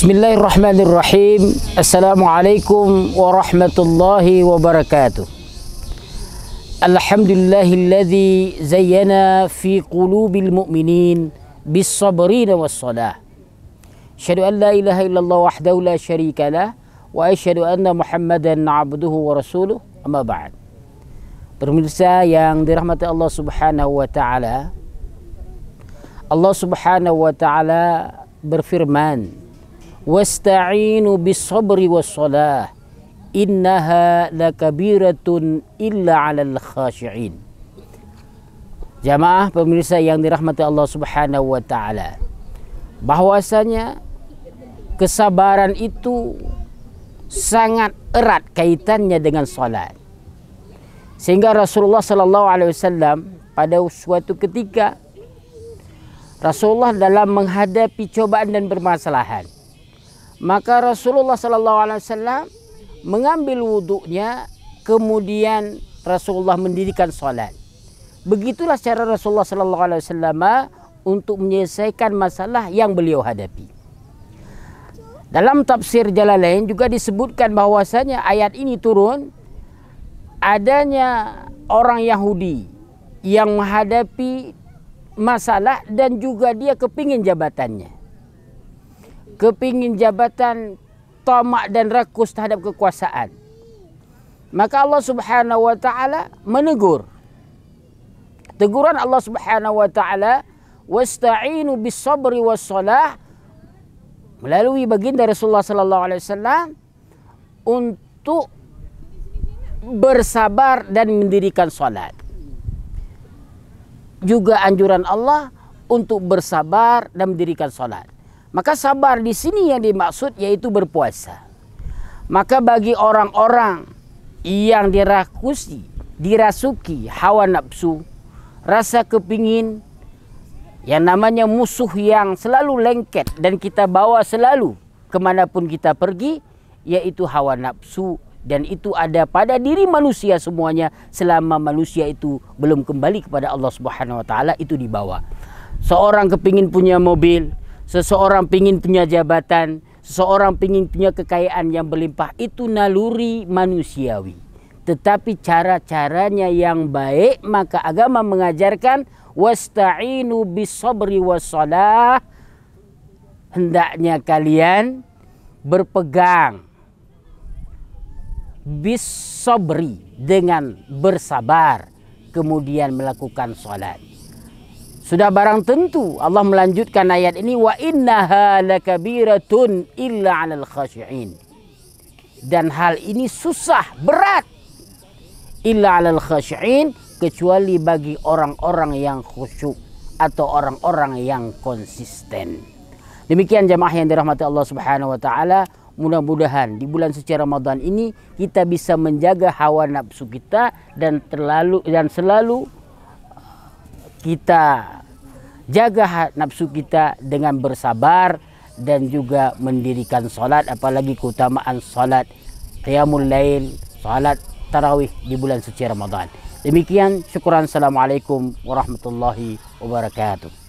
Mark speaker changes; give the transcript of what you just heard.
Speaker 1: بسم الله الرحمن الرحيم السلام عليكم ورحمة الله وبركاته الحمد لله الذي زينا في قلوب المؤمنين بالصبرين والصلاة أشهد أن لا إله إلا الله وحده لا شريك له وأشهد أن محمدا عبده ورسوله أما بعد Pemirsa yang dirahmati Allah Subhanahu wa taala. Allah Subhanahu wa taala berfirman wasta'inu bis-sabri was-salah innaha lakabiratun illa 'alal khashi'in Jamaah pemirsa yang dirahmati Allah Subhanahu wa taala bahwasanya kesabaran itu sangat erat kaitannya dengan salat. sehingga Rasulullah sallallahu alaihi wasallam pada suatu ketika Rasulullah dalam menghadapi cobaan dan permasalahan maka Rasulullah sallallahu alaihi wasallam mengambil wuduknya kemudian Rasulullah mendirikan salat begitulah cara Rasulullah sallallahu alaihi wasallam untuk menyelesaikan masalah yang beliau hadapi dalam tafsir Jalalain juga disebutkan bahwasanya ayat ini turun adanya orang Yahudi yang menghadapi masalah dan juga dia kepingin jabatannya kepingin jabatan tamak dan rakus terhadap kekuasaan. Maka Allah Subhanahu wa taala menegur. Teguran Allah Subhanahu wa taala wasta'inu bis-sabri was-salah melalui baginda Rasulullah sallallahu alaihi wasallam untuk bersabar dan mendirikan salat. Juga anjuran Allah untuk bersabar dan mendirikan salat. Maka sabar di sini yang dimaksud yaitu berpuasa. Maka bagi orang-orang yang dirakusi, dirasuki hawa nafsu, rasa kepingin, yang namanya musuh yang selalu lengket dan kita bawa selalu kemanapun kita pergi, yaitu hawa nafsu dan itu ada pada diri manusia semuanya selama manusia itu belum kembali kepada Allah Subhanahu wa taala itu dibawa. Seorang kepingin punya mobil, Seseorang pingin punya jabatan, seseorang pingin punya kekayaan yang berlimpah itu naluri manusiawi. Tetapi cara-caranya yang baik maka agama mengajarkan was wasta'inu bisabri wassalah. Hendaknya kalian berpegang bisabri dengan bersabar kemudian melakukan salat. Sudah barang tentu Allah melanjutkan ayat ini wa innaha lakabiratun illa 'alal khashi'in. Dan hal ini susah, berat illa 'alal khashi'in kecuali bagi orang-orang yang khusyuk atau orang-orang yang konsisten. Demikian jemaah yang dirahmati Allah Subhanahu wa taala, mudah-mudahan di bulan suci Ramadan ini kita bisa menjaga hawa nafsu kita dan terlalu dan selalu kita jaga nafsu kita dengan bersabar dan juga mendirikan solat apalagi keutamaan solat qiyamul lail solat tarawih di bulan suci Ramadan demikian syukuran assalamualaikum warahmatullahi wabarakatuh